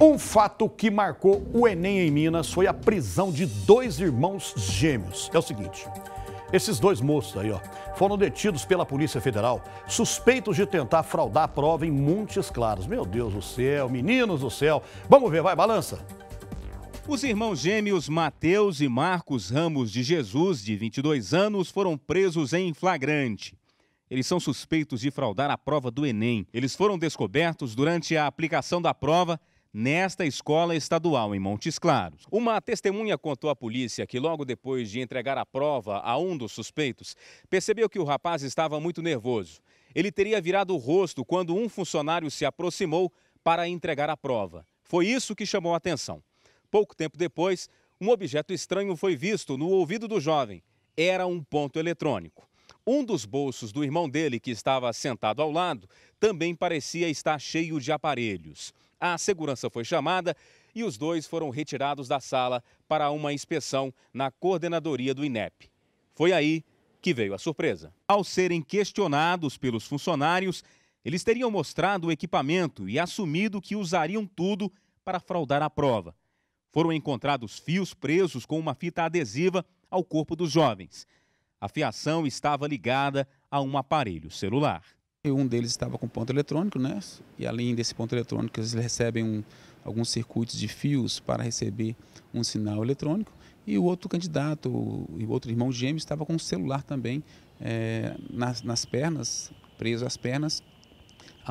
Um fato que marcou o Enem em Minas foi a prisão de dois irmãos gêmeos. É o seguinte. Esses dois moços aí, ó, foram detidos pela Polícia Federal, suspeitos de tentar fraudar a prova em Montes Claros. Meu Deus do céu, meninos do céu. Vamos ver, vai, balança. Os irmãos gêmeos Mateus e Marcos Ramos de Jesus, de 22 anos, foram presos em flagrante. Eles são suspeitos de fraudar a prova do Enem. Eles foram descobertos durante a aplicação da prova nesta escola estadual em Montes Claros. Uma testemunha contou à polícia que logo depois de entregar a prova a um dos suspeitos, percebeu que o rapaz estava muito nervoso. Ele teria virado o rosto quando um funcionário se aproximou para entregar a prova. Foi isso que chamou a atenção. Pouco tempo depois, um objeto estranho foi visto no ouvido do jovem. Era um ponto eletrônico. Um dos bolsos do irmão dele, que estava sentado ao lado, também parecia estar cheio de aparelhos. A segurança foi chamada e os dois foram retirados da sala para uma inspeção na coordenadoria do INEP. Foi aí que veio a surpresa. Ao serem questionados pelos funcionários, eles teriam mostrado o equipamento e assumido que usariam tudo para fraudar a prova. Foram encontrados fios presos com uma fita adesiva ao corpo dos jovens. A fiação estava ligada a um aparelho celular. E um deles estava com ponto eletrônico, né? E além desse ponto eletrônico, eles recebem um, alguns circuitos de fios para receber um sinal eletrônico. E o outro candidato, o outro irmão gêmeo, estava com um celular também é, nas, nas pernas, preso às pernas,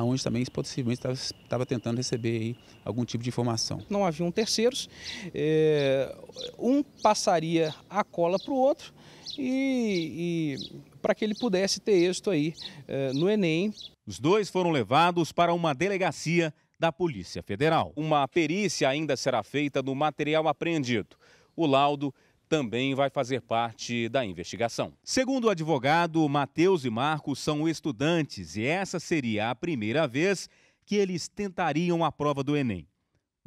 aonde também possivelmente estava tentando receber aí, algum tipo de informação. Não haviam terceiros, é, um passaria a cola para o outro e, e para que ele pudesse ter êxito aí é, no Enem. Os dois foram levados para uma delegacia da Polícia Federal. Uma perícia ainda será feita no material apreendido. O laudo também vai fazer parte da investigação. Segundo o advogado, Matheus e Marcos são estudantes e essa seria a primeira vez que eles tentariam a prova do Enem.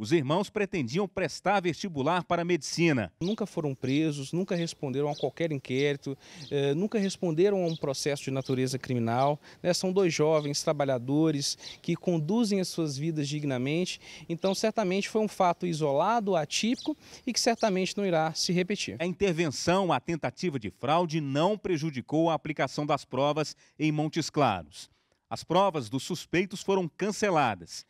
Os irmãos pretendiam prestar vestibular para medicina. Nunca foram presos, nunca responderam a qualquer inquérito, eh, nunca responderam a um processo de natureza criminal. Né? São dois jovens trabalhadores que conduzem as suas vidas dignamente. Então, certamente foi um fato isolado, atípico e que certamente não irá se repetir. A intervenção à tentativa de fraude não prejudicou a aplicação das provas em Montes Claros. As provas dos suspeitos foram canceladas